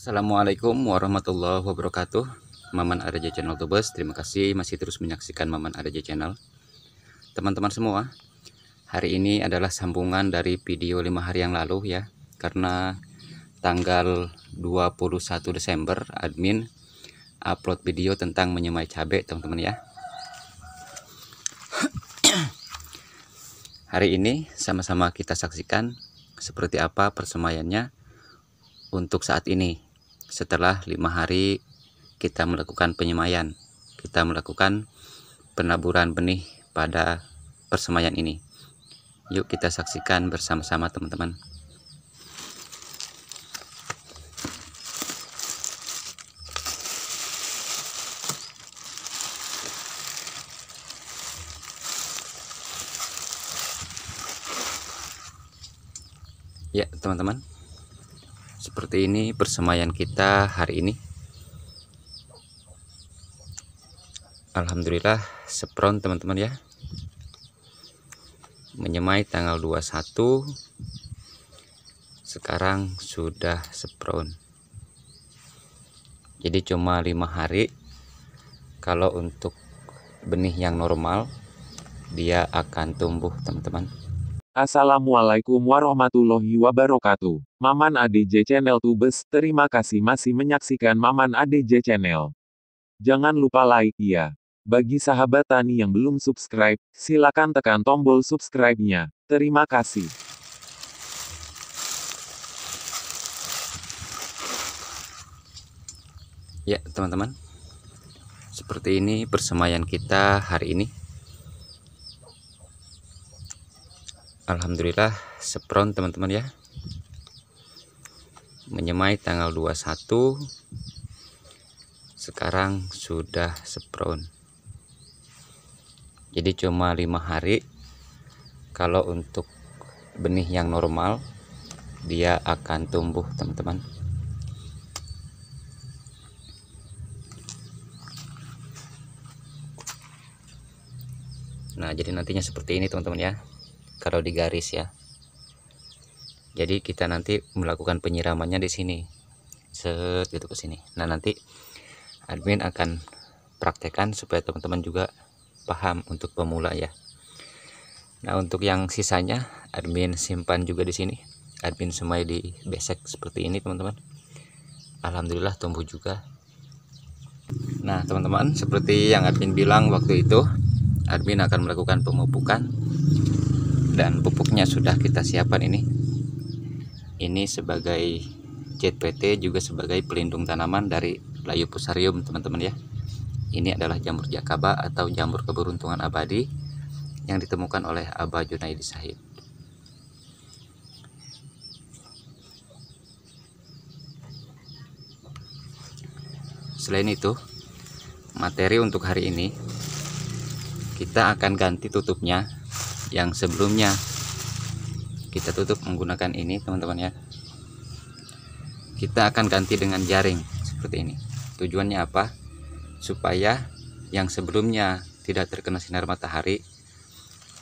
Assalamualaikum warahmatullahi wabarakatuh Maman Araja Channel Tubes Terima kasih masih terus menyaksikan Maman Araja Channel Teman-teman semua Hari ini adalah sambungan dari video 5 hari yang lalu ya Karena tanggal 21 Desember admin upload video tentang menyemai cabai teman-teman ya Hari ini sama-sama kita saksikan seperti apa persemaiannya untuk saat ini setelah lima hari kita melakukan penyemayan kita melakukan penaburan benih pada persemaian ini yuk kita saksikan bersama-sama teman-teman ya teman-teman seperti ini persemaian kita hari ini Alhamdulillah sepron teman-teman ya menyemai tanggal 21 sekarang sudah sepron jadi cuma lima hari kalau untuk benih yang normal dia akan tumbuh teman-teman Assalamualaikum warahmatullahi wabarakatuh. Maman ADJ Channel Tubes, terima kasih masih menyaksikan Maman ADJ Channel. Jangan lupa like ya. Bagi sahabat tani yang belum subscribe, silakan tekan tombol subscribe-nya. Terima kasih. Ya, teman-teman. Seperti ini persemayan kita hari ini. Alhamdulillah sepron teman-teman ya menyemai tanggal 21 sekarang sudah sepron jadi cuma lima hari kalau untuk benih yang normal dia akan tumbuh teman-teman nah jadi nantinya seperti ini teman-teman ya kalau di garis ya jadi kita nanti melakukan penyiramannya di sini set gitu ke sini nah nanti admin akan praktekkan supaya teman-teman juga paham untuk pemula ya nah untuk yang sisanya admin simpan juga di sini admin semai di besek seperti ini teman-teman Alhamdulillah tumbuh juga nah teman-teman seperti yang admin bilang waktu itu admin akan melakukan pemupukan dan pupuknya sudah kita siapkan ini ini sebagai JPT juga sebagai pelindung tanaman dari layu pusarium teman-teman ya ini adalah jamur jakaba atau jamur keberuntungan abadi yang ditemukan oleh Aba Junaidi Sahid selain itu materi untuk hari ini kita akan ganti tutupnya yang sebelumnya kita tutup menggunakan ini teman-teman ya kita akan ganti dengan jaring seperti ini tujuannya apa supaya yang sebelumnya tidak terkena sinar matahari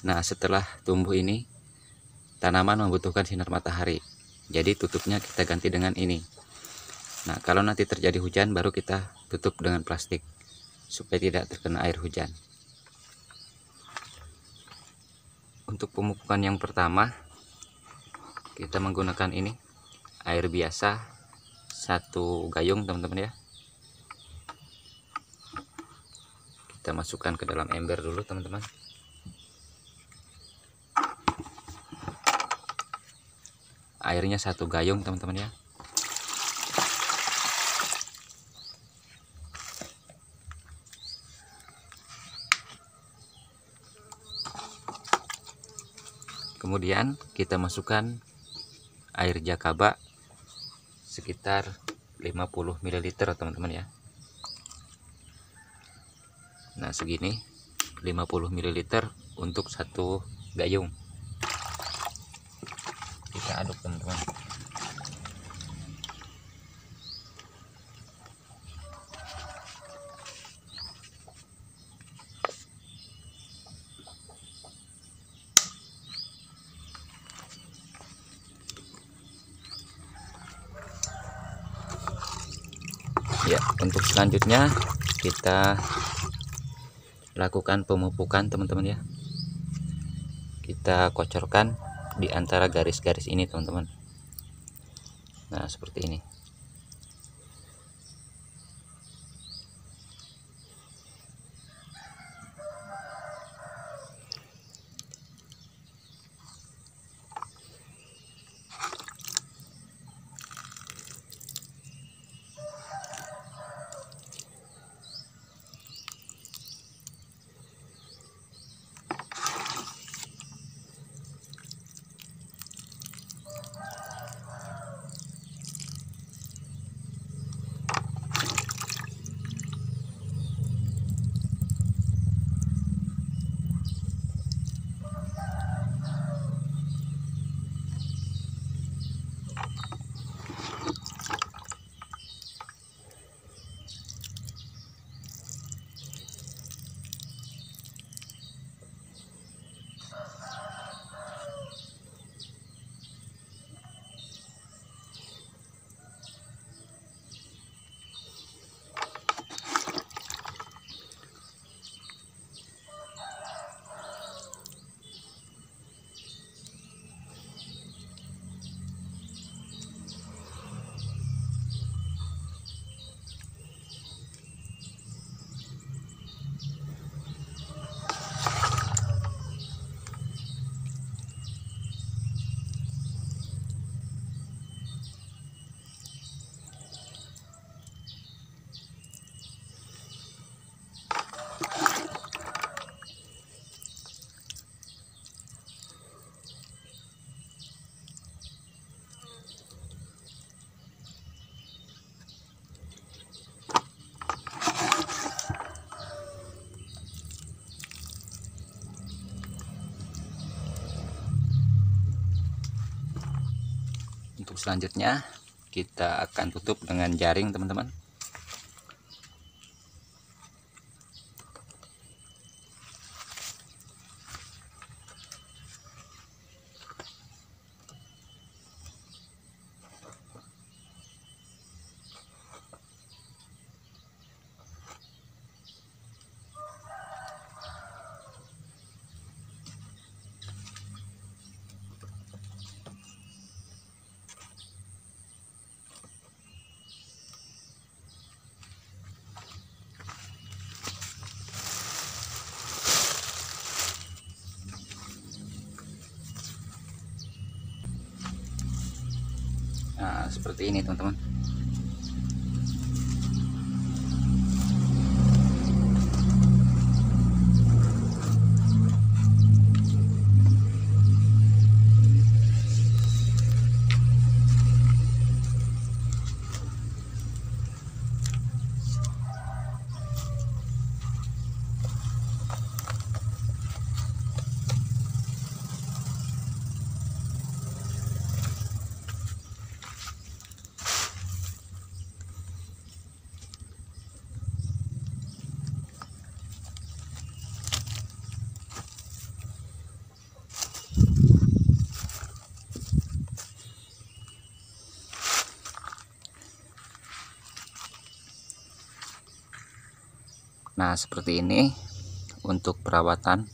nah setelah tumbuh ini tanaman membutuhkan sinar matahari jadi tutupnya kita ganti dengan ini nah kalau nanti terjadi hujan baru kita tutup dengan plastik supaya tidak terkena air hujan untuk pemupukan yang pertama kita menggunakan ini air biasa satu gayung teman-teman ya kita masukkan ke dalam ember dulu teman-teman airnya satu gayung teman-teman ya kemudian kita masukkan air jakaba sekitar 50 ml teman-teman ya nah segini 50 ml untuk satu gayung kita aduk teman-teman untuk selanjutnya kita lakukan pemupukan teman-teman ya kita kocorkan di antara garis-garis ini teman-teman nah seperti ini selanjutnya kita akan tutup dengan jaring teman-teman seperti ini teman-teman Nah seperti ini untuk perawatan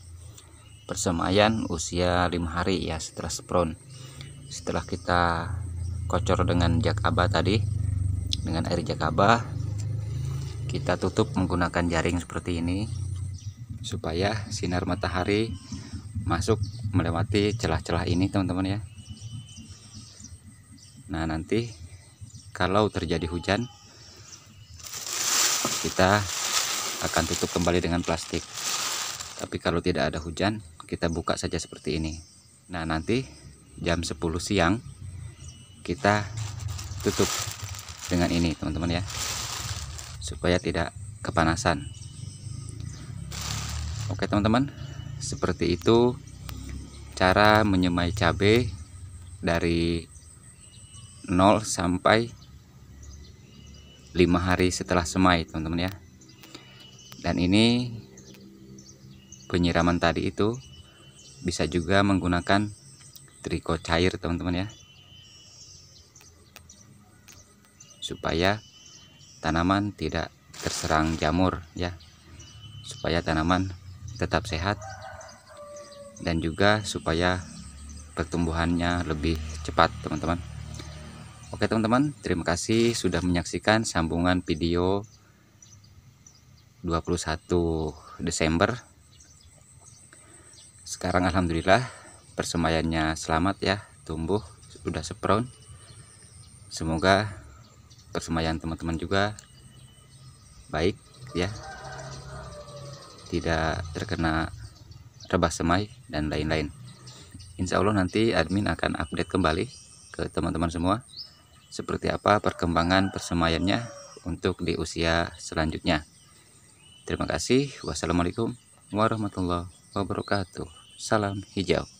persemayan usia 5 hari ya setelah spron setelah kita kocor dengan jakaba tadi dengan air jakaba kita tutup menggunakan jaring seperti ini supaya sinar matahari masuk melewati celah-celah ini teman-teman ya nah nanti kalau terjadi hujan kita akan tutup kembali dengan plastik tapi kalau tidak ada hujan kita buka saja seperti ini nah nanti jam 10 siang kita tutup dengan ini teman-teman ya supaya tidak kepanasan oke teman-teman seperti itu cara menyemai cabai dari 0 sampai 5 hari setelah semai teman-teman ya dan ini penyiraman tadi itu bisa juga menggunakan triko cair teman-teman ya supaya tanaman tidak terserang jamur ya supaya tanaman tetap sehat dan juga supaya pertumbuhannya lebih cepat teman-teman Oke teman-teman terima kasih sudah menyaksikan sambungan video 21 Desember sekarang Alhamdulillah persemayannya selamat ya tumbuh sudah sepron semoga persemayan teman-teman juga baik ya tidak terkena rebah semai dan lain-lain Insya Allah nanti admin akan update kembali ke teman-teman semua seperti apa perkembangan persemayannya untuk di usia selanjutnya Terima kasih. Wassalamualaikum warahmatullahi wabarakatuh. Salam hijau.